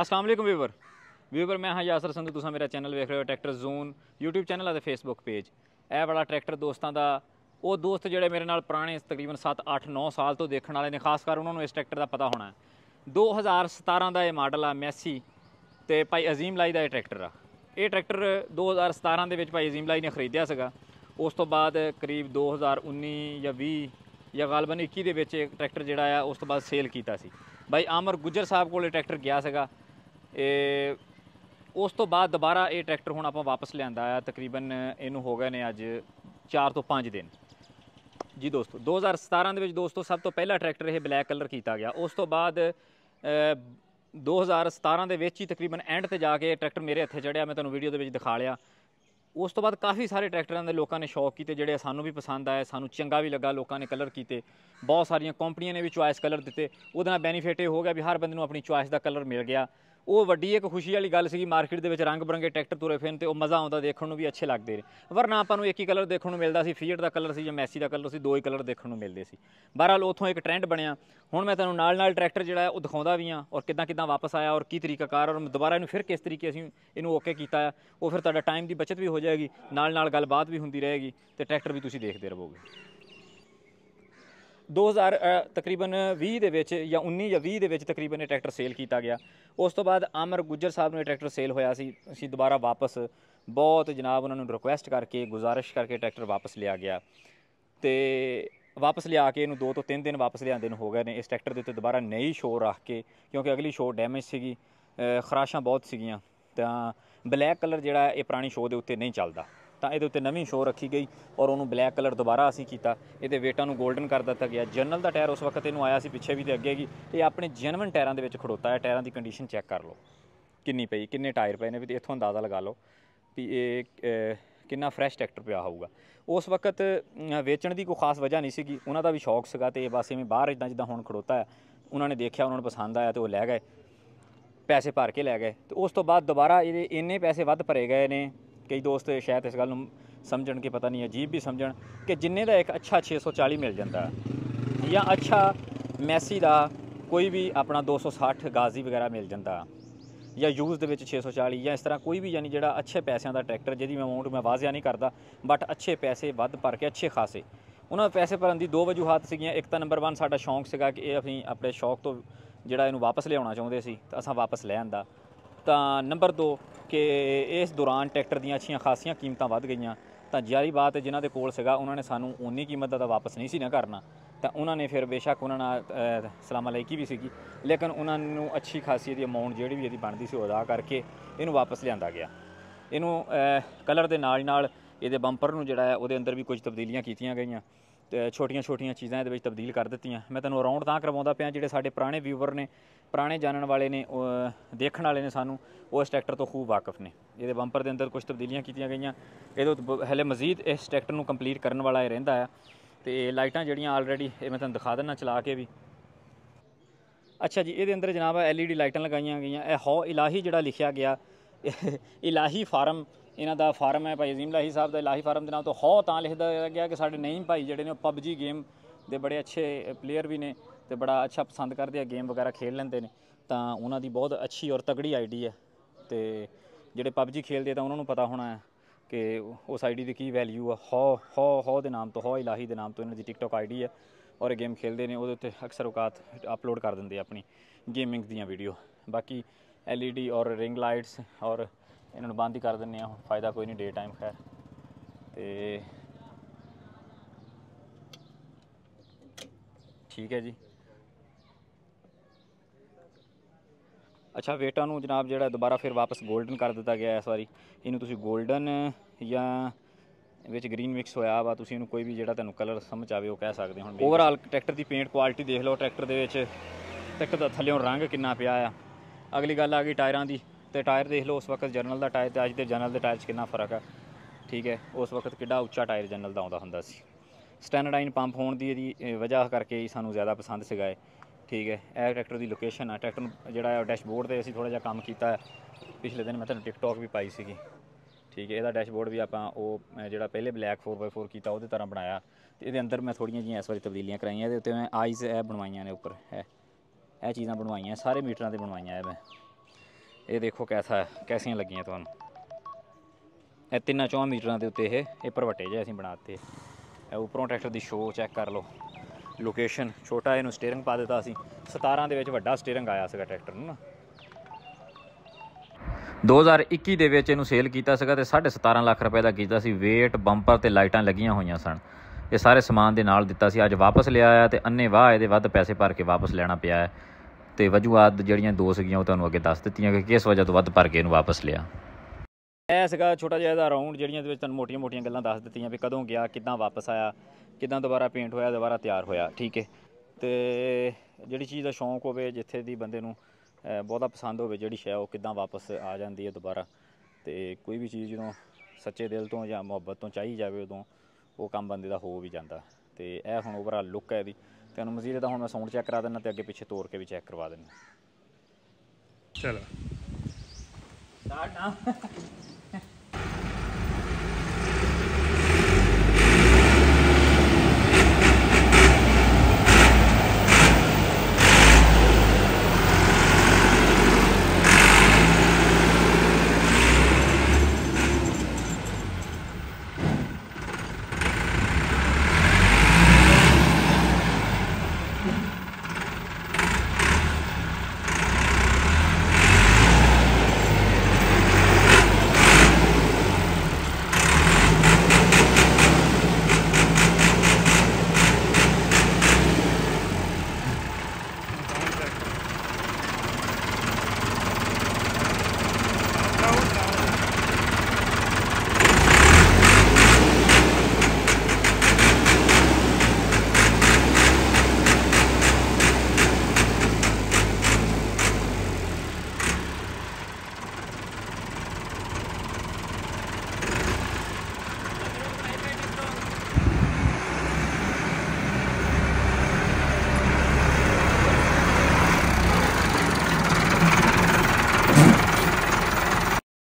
ਅਸਲਾਮ ਅਲੈਕੁਮ weaver weaver ਮੈਂ ਹਾਂ ਯਾਸਰ ਸੰਧੂ ਤੁਸੀਂ ਮੇਰਾ ਚੈਨਲ ਵੇਖ ਰਹੇ ਹੋ ਟਰੈਕਟਰ ਜ਼ੋਨ YouTube ਚੈਨਲ ਅਤੇ Facebook ਪੇਜ ਇਹ ਬੜਾ ਟਰੈਕਟਰ ਦੋਸਤਾਂ ਦਾ ਉਹ ਦੋਸਤ ਜਿਹੜੇ ਮੇਰੇ ਨਾਲ ਪੁਰਾਣੇ ਤਕਰੀਬਨ 7 8 9 ਸਾਲ ਤੋਂ ਦੇਖਣ ਵਾਲੇ ਨੇ ਖਾਸ ਕਰ ਉਹਨਾਂ ਨੂੰ ਇਸ ਟਰੈਕਟਰ ਦਾ ਪਤਾ ਹੋਣਾ 2017 ਦਾ ਇਹ ਮਾਡਲ ਆ ਮੈਸੀ ਤੇ ਭਾਈ ਅਜ਼ੀਮ ਲਾਈ ਦਾ ਇਹ ਟਰੈਕਟਰ ਆ ਇਹ ਟਰੈਕਟਰ 2017 ਦੇ ਵਿੱਚ ਭਾਈ ਅਜ਼ੀਮ ਲਾਈ ਨੇ ਖਰੀਦਿਆ ਸੀਗਾ ਉਸ ਤੋਂ ਬਾਅਦ ਕਰੀਬ 2019 ਜਾਂ 20 ਜਾਂ ਗਾਲਬਨ 21 ਦੇ ਵਿੱਚ ਇਹ ਟਰੈਕਟਰ ਜਿਹੜਾ ਆ ਉਸ ਤੋਂ ਬਾਅਦ ਸੇਲ ਕੀਤਾ ਸੀ ਭਾਈ ਆਮਰ ਗੁਜਰ ਸਾਹਿਬ ਕੋਲ ਇਹ ਟਰੈਕਟਰ ਗਿਆ ਸੀਗਾ ਇਹ ਉਸ ਤੋਂ ਬਾਅਦ ਦੁਬਾਰਾ ਇਹ ਟਰੈਕਟਰ ਹੁਣ ਆਪਾਂ ਵਾਪਸ ਲਿਆਂਦਾ ਆ ਤਕਰੀਬਨ ਇਹਨੂੰ ਹੋ ਗਏ ਨੇ ਅੱਜ 4 ਤੋਂ 5 ਦਿਨ ਜੀ ਦੋਸਤੋ 2017 ਦੇ ਵਿੱਚ ਦੋਸਤੋ ਸਭ ਤੋਂ ਪਹਿਲਾ ਟਰੈਕਟਰ ਇਹ ਬਲੈਕ ਕਲਰ ਕੀਤਾ ਗਿਆ ਉਸ ਤੋਂ ਬਾਅਦ 2017 ਦੇ ਵਿੱਚ ਹੀ ਤਕਰੀਬਨ ਐਂਡ ਤੇ ਜਾ ਕੇ ਟਰੈਕਟਰ ਮੇਰੇ ਹੱਥੇ ਚੜਿਆ ਮੈਂ ਤੁਹਾਨੂੰ ਵੀਡੀਓ ਦੇ ਵਿੱਚ ਦਿਖਾ ਲਿਆ ਉਸ ਤੋਂ ਬਾਅਦ ਕਾਫੀ ਸਾਰੇ ਟਰੈਕਟਰਾਂ ਦੇ ਲੋਕਾਂ ਨੇ ਸ਼ੌਕ ਕੀਤੇ ਜਿਹੜੇ ਸਾਨੂੰ ਵੀ ਪਸੰਦ ਆਏ ਸਾਨੂੰ ਚੰਗਾ ਵੀ ਲੱਗਾ ਲੋਕਾਂ ਨੇ ਕਲਰ ਕੀਤੇ ਬਹੁਤ ਸਾਰੀਆਂ ਕੰਪਨੀਆਂ ਨੇ ਵੀ ਚੁਆਇਸ ਕਲਰ ਦਿੱਤੇ ਉਹਦੇ ਨਾਲ ਬੈਨੀਫਿਟ ਇਹ ਹੋ ਗਿਆ ਵੀ ਹਰ ਬੰਦੇ ਨੂੰ ਆਪਣੀ ਚੁਆਇਸ ਦਾ ਕਲਰ ਮਿਲ ਗਿਆ ਉਹ ਵੱਡੀ ਇੱਕ ਖੁਸ਼ੀ ਵਾਲੀ ਗੱਲ ਸੀਗੀ ਮਾਰਕੀਟ ਦੇ ਵਿੱਚ ਰੰਗ ਬਰੰਗੇ ਟਰੈਕਟਰ ਤੁਰੇ ਫਿਰਨ ਤੇ ਉਹ ਮਜ਼ਾ ਆਉਂਦਾ ਦੇਖਣ ਨੂੰ ਵੀ ਅੱਛੇ ਲੱਗਦੇ ਨੇ ਵਰਨਾ ਆਪਾਂ ਨੂੰ ਇੱਕ ਹੀ ਕਲਰ ਦੇਖਣ ਨੂੰ ਮਿਲਦਾ ਸੀ ਫੀਟ ਦਾ ਕਲਰ ਸੀ ਜਾਂ ਮੈਸੀ ਦਾ ਕਲਰ ਸੀ ਦੋ ਹੀ ਕਲਰ ਦੇਖਣ ਨੂੰ ਮਿਲਦੇ ਸੀ ਬਹਰਾਲ ਉਥੋਂ ਇੱਕ ਟ੍ਰੈਂਡ ਬਣਿਆ ਹੁਣ ਮੈਂ ਤੁਹਾਨੂੰ ਨਾਲ ਨਾਲ ਟਰੈਕਟਰ ਜਿਹੜਾ ਉਹ ਦਿਖਾਉਂਦਾ ਵੀ ਆ ਔਰ ਕਿਦਾਂ ਕਿਦਾਂ ਵਾਪਸ ਆਇਆ ਔਰ ਕੀ ਤਰੀਕਾ ਕਰ ਔਰ ਦੁਬਾਰਾ ਇਹਨੂੰ ਫਿਰ ਕਿਸ ਤਰੀਕੇ ਅਸੀਂ ਇਹਨੂੰ ਓਕੇ ਕੀਤਾ ਆ ਉਹ ਫਿਰ ਤੁਹਾਡਾ ਟਾਈਮ ਦੀ ਬਚਤ ਵੀ ਹੋ ਜਾਏਗੀ ਨਾਲ ਨਾਲ ਗੱਲਬਾਤ ਵੀ ਹੁੰਦੀ ਰਹੇਗੀ ਤੇ ਟਰੈਕਟਰ ਵੀ ਤੁਸੀਂ ਦੇਖਦੇ ਰਹੋਗੇ 2000 ਤਕਰੀਬਨ 20 ਦੇ ਵਿੱਚ ਜਾਂ 19 ਜਾਂ 20 ਦੇ ਵਿੱਚ ਤਕਰੀਬਨ ਇਹ ਟਰੈਕਟਰ ਸੇਲ ਕੀਤਾ ਗਿਆ ਉਸ ਤੋਂ ਬਾਅਦ ਆਮਰ ਗੁੱਜਰ ਸਾਹਿਬ ਨੂੰ ਇਹ ਟਰੈਕਟਰ ਸੇਲ ਹੋਇਆ ਸੀ ਅਸੀਂ ਦੁਬਾਰਾ ਵਾਪਸ ਬਹੁਤ ਜਨਾਬ ਉਹਨਾਂ ਨੂੰ ਰਿਕੁਐਸਟ ਕਰਕੇ ਗੁਜ਼ਾਰਿਸ਼ ਕਰਕੇ ਟਰੈਕਟਰ ਵਾਪਸ ਲਿਆ ਗਿਆ ਤੇ ਵਾਪਸ ਲਿਆ ਕੇ ਇਹਨੂੰ 2 ਤੋਂ 3 ਦਿਨ ਵਾਪਸ ਲਿਆਂਦੇ ਨੂੰ ਹੋ ਗਏ ਨੇ ਇਸ ਟਰੈਕਟਰ ਦੇ ਉੱਤੇ ਦੁਬਾਰਾ ਨਈ ਸ਼ੋਰ ਰੱਖ ਕੇ ਕਿਉਂਕਿ ਅਗਲੀ ਸ਼ੋਰ ਡੈਮੇਜ ਸੀਗੀ ਖਰਾਸ਼ਾਂ ਬਹੁਤ ਸੀਗੀਆਂ ਤਾਂ ਬਲੈਕ ਕਲਰ ਜਿਹੜਾ ਇਹ ਪੁਰਾਣੀ ਸ਼ੋਅ ਦੇ ਉੱਤੇ ਨਹੀਂ ਚੱਲਦਾ ਤਾਂ ਇਹਦੇ ਉੱਤੇ ਨਵੀਂ ਸ਼ੋ ਰੱਖੀ ਗਈ ਔਰ ਉਹਨੂੰ ਬਲੈਕ ਕਲਰ ਦੁਬਾਰਾ ਅਸੀਂ ਕੀਤਾ ਇਹਦੇ ਵੇਟਾਂ ਨੂੰ ਗੋਲਡਨ ਕਰ ਦਿੱਤਾ ਗਿਆ ਜਨਰਲ ਦਾ ਟਾਇਰ ਉਸ ਵਕਤ ਇਹਨੂੰ ਆਇਆ ਸੀ ਪਿੱਛੇ ਵੀ ਤੇ ਅੱਗੇ ਵੀ ਇਹ ਆਪਣੇ ਜੈਨੂਇਨ ਟਾਇਰਾਂ ਦੇ ਵਿੱਚ ਖੜੋਤਾ ਹੈ ਟਾਇਰਾਂ ਦੀ ਕੰਡੀਸ਼ਨ ਚੈੱਕ ਕਰ ਲਓ ਕਿੰਨੀ ਪਈ ਕਿੰਨੇ ਟਾਇਰ ਪਏ ਨੇ ਵੀ ਇੱਥੋਂ ਅੰਦਾਜ਼ਾ ਲਗਾ ਲਓ ਵੀ ਇਹ ਕਿੰਨਾ ਫਰੈਸ਼ ਟਰੈਕਟਰ ਪਿਆ ਹੋਊਗਾ ਉਸ ਵਕਤ ਵੇਚਣ ਦੀ ਕੋਈ ਖਾਸ ਵਜ੍ਹਾ ਨਹੀਂ ਸੀਗੀ ਉਹਨਾਂ ਦਾ ਵੀ ਸ਼ੌਕ ਸੀਗਾ ਤੇ ਬਸ ਐਵੇਂ ਬਾਹਰ ਇਦਾਂ ਜਿੱਦਾਂ ਹੁਣ ਖੜੋਤਾ ਹੈ ਉਹਨਾਂ ਨੇ ਦੇਖਿਆ ਉਹਨਾਂ ਨੂੰ ਪਸੰਦ ਆਇਆ ਤੇ ਉਹ ਲੈ ਗਏ ਪੈਸੇ ਭਰ ਕੇ ਲੈ ਗਏ ਤੇ ਉਸ ਤੋਂ ਬਾਅਦ ਦੁਬਾਰਾ ਇਹਦੇ ਇੰਨੇ ਪੈਸੇ ਵੱਧ ਭਰੇ ਗਏ ਨੇ ਕਈ ਦੋਸਤ ਸ਼ਾਇਦ ਇਸ ਗੱਲ ਨੂੰ ਸਮਝਣ ਕੇ ਪਤਾ ਨਹੀਂ ਅਜੀਬ ਵੀ ਸਮਝਣ ਕਿ ਜਿੰਨੇ ਦਾ ਇੱਕ ਅੱਛਾ 640 ਮਿਲ ਜਾਂਦਾ ਜਾਂ ਅੱਛਾ ਮੈਸੀ ਦਾ ਕੋਈ ਵੀ ਆਪਣਾ 260 ਗਾਜ਼ੀ ਵਗੈਰਾ ਮਿਲ ਜਾਂਦਾ ਜਾਂ ਯੂਜ਼ ਦੇ ਵਿੱਚ 640 ਜਾਂ ਇਸ ਤਰ੍ਹਾਂ ਕੋਈ ਵੀ ਯਾਨੀ ਜਿਹੜਾ ਅੱਛੇ ਪੈਸਿਆਂ ਦਾ ਟਰੈਕਟਰ ਜਿਹਦੀ ਮੈਂ ਅਮਾਉਂਟ ਮੈਂ ਵਾਜ਼ਿਆ ਨਹੀਂ ਕਰਦਾ ਬਟ ਅੱਛੇ ਪੈਸੇ ਵੱਧ ਭਰ ਕੇ ਅੱਛੇ ਖਾਸੇ ਉਹਨਾਂ ਪੈਸੇ ਭਰਨ ਦੀ ਦੋ ਵਜੂਹਾਤ ਸੀਗੀਆਂ ਇੱਕ ਤਾਂ ਨੰਬਰ 1 ਸਾਡਾ ਸ਼ੌਂਕ ਸੀਗਾ ਕਿ ਇਹ ਅਸੀਂ ਆਪਣੇ ਸ਼ੌਕ ਤੋਂ ਜਿਹੜਾ ਇਹਨੂੰ ਵਾਪਸ ਲਿਆਉਣਾ ਚਾਹੁੰਦੇ ਸੀ ਤਾਂ ਅਸਾਂ ਵਾਪਸ ਲੈ ਆਂਦਾ ਤਾਂ ਨੰਬਰ 2 ਕਿ ਇਸ ਦੌਰਾਨ ਟਰੈਕਟਰ ਦੀਆਂ ਅੱਛੀਆਂ ਖਾਸੀਆਂ ਕੀਮਤਾਂ ਵੱਧ ਗਈਆਂ ਤਾਂ ਜਾਰੀ ਬਾਤ ਹੈ ਜਿਨ੍ਹਾਂ ਦੇ ਕੋਲ ਸੀਗਾ ਉਹਨਾਂ ਨੇ ਸਾਨੂੰ ਉਨੀ ਕੀਮਤ ਦਾ ਵਾਪਸ ਨਹੀਂ ਸੀ ਨਾ ਕਰਨਾ ਤਾਂ ਉਹਨਾਂ ਨੇ ਫਿਰ ਬੇਸ਼ੱਕ ਉਹਨਾਂ ਨਾਲ ਸਲਾਮ ਅਲੈਕੀ ਵੀ ਸੀਗੀ ਲੇਕਿਨ ਉਹਨਾਂ ਨੂੰ ਅੱਛੀ ਖਾਸੀ ਦੀ ਅਮਾਉਂਟ ਜਿਹੜੀ ਵੀ ਇਹਦੀ ਬਣਦੀ ਸੀ ਉਹ ਅਦਾ ਕਰਕੇ ਇਹਨੂੰ ਵਾਪਸ ਲਿਆਂਦਾ ਗਿਆ ਇਹਨੂੰ ਕਲਰ ਦੇ ਨਾਲ ਨਾਲ ਇਹਦੇ ਬੰਪਰ ਨੂੰ ਜਿਹੜਾ ਹੈ ਉਹਦੇ ਅੰਦਰ ਵੀ ਕੁਝ ਤਬਦੀਲੀਆਂ ਕੀਤੀਆਂ ਗਈਆਂ ਛੋਟੀਆਂ-ਛੋਟੀਆਂ ਚੀਜ਼ਾਂ ਇਹਦੇ ਵਿੱਚ ਤਬਦੀਲ ਕਰ ਦਿੱਤੀਆਂ ਮੈਂ ਤੁਹਾਨੂੰ ਅਰਾਊਂਡ ਤਾਂ ਕਰਵਾਉਂਦਾ ਪਿਆ ਜਿਹੜੇ ਸਾਡੇ ਪੁਰਾਣੇ ਵਿਊਵਰ ਨੇ ਪੁਰਾਣੇ ਜਾਣਨ ਵਾਲੇ ਨੇ ਦੇਖਣ ਵਾਲੇ ਨੇ ਸਾਨੂੰ ਉਹ ਇਸ ਟਰੈਕਟਰ ਤੋਂ ਖੂਬ ਵਾਕਿਫ ਨੇ ਇਹਦੇ ਬੰਪਰ ਦੇ ਅੰਦਰ ਕੁਝ ਤਬਦੀਲੀਆਂ ਕੀਤੀਆਂ ਗਈਆਂ ਇਹਦੇ ਹਲੇ ਮਜ਼ੀਦ ਇਸ ਟਰੈਕਟਰ ਨੂੰ ਕੰਪਲੀਟ ਕਰਨ ਵਾਲਾ ਇਹ ਰਹਿੰਦਾ ਆ ਤੇ ਲਾਈਟਾਂ ਜਿਹੜੀਆਂ ਆਲਰੇਡੀ ਇਹ ਮੈਂ ਤੁਹਾਨੂੰ ਦਿਖਾ ਦਿੰਨਾ ਚਲਾ ਕੇ ਵੀ ਅੱਛਾ ਜੀ ਇਹਦੇ ਅੰਦਰ ਜਨਾਬ ਐਲਈਡੀ ਲਾਈਟਾਂ ਲਗਾਈਆਂ ਗਈਆਂ ਇਹ ਹੋ ਇਲਾਹੀ ਜਿਹੜਾ ਲਿਖਿਆ ਗਿਆ ਇਲਾਹੀ ਫਾਰਮ ਇਹਨਾਂ ਦਾ ਫਾਰਮ ਹੈ ਭਾਈ ਅਜ਼ੀਮ ਲਾਹੀ ਸਾਹਿਬ ਦਾ ਲਾਹੀ ਫਾਰਮ ਦੇ ਨਾਮ ਤੋਂ ਹੌ ਤਾਂ ਲਿਖਦਾ ਗਿਆ ਕਿ ਸਾਡੇ ਨਈਮ ਭਾਈ ਜਿਹੜੇ ਨੇ ਪਬਜੀ ਗੇਮ ਦੇ ਬੜੇ ਅੱਛੇ ਪਲੇਅਰ ਵੀ ਨੇ ਤੇ ਬੜਾ ਅੱਛਾ ਪਸੰਦ ਕਰਦੇ ਆ ਗੇਮ ਵਗੈਰਾ ਖੇਡ ਲੈਂਦੇ ਨੇ ਤਾਂ ਉਹਨਾਂ ਦੀ ਬਹੁਤ ਅੱਛੀ ਔਰ ਤਗੜੀ ਆਈਡੀ ਹੈ ਤੇ ਜਿਹੜੇ ਪਬਜੀ ਖੇਡਦੇ ਤਾਂ ਉਹਨਾਂ ਨੂੰ ਪਤਾ ਹੋਣਾ ਹੈ ਕਿ ਉਸ ਆਈਡੀ ਦੀ ਕੀ ਵੈਲਿਊ ਆ ਹੌ ਹੌ ਹੌ ਦੇ ਨਾਮ ਤੋਂ ਹੌ ਇਲਾਹੀ ਦੇ ਨਾਮ ਤੋਂ ਇਹਨਾਂ ਦੀ ਟਿਕਟੌਕ ਆਈਡੀ ਹੈ ਔਰ ਇਹ ਗੇਮ ਖੇਡਦੇ ਨੇ ਉਹਦੇ ਉੱਤੇ ਅਕਸਰ ਔਕਾਤ ਅਪਲੋਡ ਕਰ ਦਿੰਦੇ ਆਪਣੀ ਗੇਮਿੰਗ ਦੀਆਂ ਵੀਡੀਓ ਬਾਕੀ ਐਲਈਡੀ ਔਰ ਰਿੰਗ ਲਾਈਟਸ ਔਰ ਇਹਨਾਂ ਨੂੰ ਬੰਦ ਹੀ ਕਰ ਦਿੰਨੇ ਆ ਫਾਇਦਾ ਕੋਈ ਨਹੀਂ ਡੇ ਟਾਈਮ ਖੈਰ ਤੇ ਠੀਕ ਹੈ ਜੀ ਅੱਛਾ ਵੇਟਾਂ ਨੂੰ ਜਨਾਬ ਜਿਹੜਾ ਦੁਬਾਰਾ ਫਿਰ ਵਾਪਸ 골ਡਨ ਕਰ ਦਿੱਤਾ ਗਿਆ ਇਸ ਵਾਰੀ ਇਹਨੂੰ ਤੁਸੀਂ 골ਡਨ ਜਾਂ ਵਿੱਚ ਗ੍ਰੀਨ ਮਿਕਸ ਹੋਇਆ ਵਾ ਤੁਸੀਂ ਇਹਨੂੰ ਕੋਈ ਵੀ ਜਿਹੜਾ ਤੁਹਾਨੂੰ ਕਲਰ ਸਮਝ ਆਵੇ ਉਹ ਕਹਿ ਸਕਦੇ ਹੁਣ ਓਵਰਆਲ ਟਰੈਕਟਰ ਦੀ ਪੇਂਟ ਕੁਆਲਿਟੀ ਦੇਖ ਲਓ ਟਰੈਕਟਰ ਦੇ ਵਿੱਚ ਟਰੈਕਟਰ ਦਾ ਥੱਲੇੋਂ ਰੰਗ ਕਿੰਨਾ ਪਿਆ ਆ ਅਗਲੀ ਗੱਲ ਆ ਗਈ ਟਾਇਰਾਂ ਦੀ ਤੇ ਟਾਇਰ ਦੇਖ ਲਓ ਉਸ ਵਕਤ ਜਨਰਲ ਦਾ ਟਾਇਰ ਤੇ ਅੱਜ ਦੇ ਜਨਰਲ ਦੇ ਟਾਇਰ 'ਚ ਕਿੰਨਾ ਫਰਕ ਆ ਠੀਕ ਹੈ ਉਸ ਵਕਤ ਕਿੱਡਾ ਉੱਚਾ ਟਾਇਰ ਜਨਰਲ ਦਾ ਆਉਂਦਾ ਹੁੰਦਾ ਸੀ ਸਟੈਂਡਰਡਾਈਨ ਪੰਪ ਹੋਣ ਦੀ ਇਹਦੀ ਵਜ੍ਹਾ ਕਰਕੇ ਹੀ ਸਾਨੂੰ ਜ਼ਿਆਦਾ ਪਸੰਦ ਸੀਗਾ ਠੀਕ ਹੈ ਇਹ ਟਰੈਕਟਰ ਦੀ ਲੋਕੇਸ਼ਨ ਆ ਟਰੈਕਟਰ ਜਿਹੜਾ ਹੈ ਡੈਸ਼ਬੋਰਡ ਤੇ ਅਸੀਂ ਥੋੜਾ ਜਿਹਾ ਕੰਮ ਕੀਤਾ ਹੈ ਪਿਛਲੇ ਦਿਨ ਮੈਂ ਤੁਹਾਨੂੰ ਟਿਕਟੌਕ ਵੀ ਪਾਈ ਸੀਗੀ ਠੀਕ ਹੈ ਇਹਦਾ ਡੈਸ਼ਬੋਰਡ ਵੀ ਆਪਾਂ ਉਹ ਜਿਹੜਾ ਪਹਿਲੇ ਬਲੈਕ 4x4 ਕੀਤਾ ਉਹਦੇ ਤਰ੍ਹਾਂ ਬਣਾਇਆ ਤੇ ਇਹਦੇ ਅੰਦਰ ਮੈਂ ਥੋੜੀਆਂ ਜੀਆਂ ਇਸ ਵਾਰੀ ਤਬਦੀਲੀਆਂ ਕਰਾਈਆਂ ਇਹਦੇ ਉੱਤੇ ਮੈਂ ਆਈਜ਼ ਇਹ ਬਣਵਾਈਆਂ ਨੇ ਉੱਪਰ ਹੈ ਇਹ ਚੀਜ਼ਾਂ ਬਣਵਾਈਆਂ ਸਾਰੇ ਮੀਟਰਾਂ ਤੇ ਬਣਵਾਈਆਂ ਐ ਮੈਂ ਇਹ ਦੇਖੋ ਕੈਸਾ ਕੈਸੀਆਂ ਲੱਗੀਆਂ ਤੁਹਾਨੂੰ ਇਹ ਤਿੰਨਾਂ ਚੌਂ ਮੀਟਰਾਂ ਦੇ ਉੱਤੇ ਇਹ ਇਹ ਪਰਵਟੇ ਜੇ ਅਸੀਂ ਬਣਾਤੇ ਇਹ ਉੱਪਰੋਂ ਟਰੈਕਟਰ ਦੀ ਸ਼ੋਅ ਚੈੱਕ ਕਰ ਲਓ ਲੋਕੇਸ਼ਨ ਛੋਟਾ ਇਹਨੂੰ ਸਟੀering ਪਾ ਦਿੱਤਾ ਅਸੀਂ 17 ਦੇ ਵਿੱਚ ਵੱਡਾ ਸਟੀering ਆਇਆ ਸੀਗਾ ਟਰੈਕਟਰ ਨੂੰ ਨਾ 2021 ਦੇ ਵਿੱਚ ਇਹਨੂੰ ਸੇਲ ਕੀਤਾ ਸੀਗਾ ਤੇ 17.5 ਲੱਖ ਰੁਪਏ ਦਾ ਕੀਤਾ ਸੀ weight ਬੰਪਰ ਤੇ ਲਾਈਟਾਂ ਲੱਗੀਆਂ ਹੋਈਆਂ ਸਨ ਇਹ ਸਾਰੇ ਸਮਾਨ ਦੇ ਨਾਲ ਦਿੱਤਾ ਸੀ ਅੱਜ ਵਾਪਸ ਲਿਆ ਆ ਤੇ ਅੰਨੇ ਵਾਹ ਇਹਦੇ ਵੱਧ ਪੈਸੇ ਭਰ ਕੇ ਵਾਪਸ ਲੈਣਾ ਪਿਆ ਹੈ ਤੇ ਵਜੂਆਤ ਜਿਹੜੀਆਂ ਦੋ ਸੀਗੀਆਂ ਉਹ ਤੁਹਾਨੂੰ ਅੱਗੇ ਦੱਸ ਦਿੱਤੀਆਂ ਕਿ ਕਿਸ ਵਜ੍ਹਾ ਤੋਂ ਵੱਧ ਭਰ ਕੇ ਇਹਨੂੰ ਵਾਪਸ ਲਿਆ ਐ ਸੀਗਾ ਛੋਟਾ ਜਿਹਾ ਇਹਦਾ ਰਾਉਂਡ ਜਿਹੜੀਆਂ ਦੇ ਵਿੱਚ ਤੁਹਾਨੂੰ ਮੋਟੀਆਂ-ਮੋਟੀਆਂ ਗੱਲਾਂ ਦੱਸ ਦਿੱਤੀਆਂ ਵੀ ਕਦੋਂ ਗਿਆ ਕਿੱਦਾਂ ਵਾਪਸ ਆਇਆ ਕਿੱਦਾਂ ਦੁਬਾਰਾ ਪੇਂਟ ਹੋਇਆ ਦੁਬਾਰਾ ਤਿਆਰ ਹੋਇਆ ਠੀਕ ਹੈ ਤੇ ਜਿਹੜੀ ਚੀਜ਼ ਦਾ ਸ਼ੌਂਕ ਹੋਵੇ ਜਿੱਥੇ ਦੀ ਬੰਦੇ ਨੂੰ ਬਹੁਤਾ ਪਸੰਦ ਹੋਵੇ ਜਿਹੜੀ ਸ਼ੈ ਉਹ ਕਿੱਦਾਂ ਵਾਪਸ ਆ ਜਾਂਦੀ ਹੈ ਦੁਬਾਰਾ ਤੇ ਕੋਈ ਵੀ ਚੀਜ਼ ਜਦੋਂ ਸੱਚੇ ਦਿਲ ਤੋਂ ਜਾਂ ਮੁਹੱਬਤ ਤੋਂ ਚਾਹੀ ਜਾਵੇ ਉਦੋਂ ਉਹ ਕੰਮ ਬੰਦੇ ਦਾ ਹੋ ਵੀ ਜਾਂਦਾ ਤੇ ਇਹ ਹੁਣ ਓਵਰਆਲ ਲੁੱਕ ਹੈ ਇਹਦੀ ਤੁਹਾਨੂੰ ਮਜ਼ੀਦ ਦਾ ਹੁਣ ਮੈਂ ਸਾਊਂਡ ਚੈੱਕ ਕਰਾ ਦਿੰਦਾ ਤੇ ਅੱਗੇ ਪਿੱਛੇ ਤੋੜ ਕੇ ਵੀ ਚੈੱਕ ਕਰਵਾ ਦਿੰਦਾ ਚਲੋ ਸਟਾਰਟ ਨਾ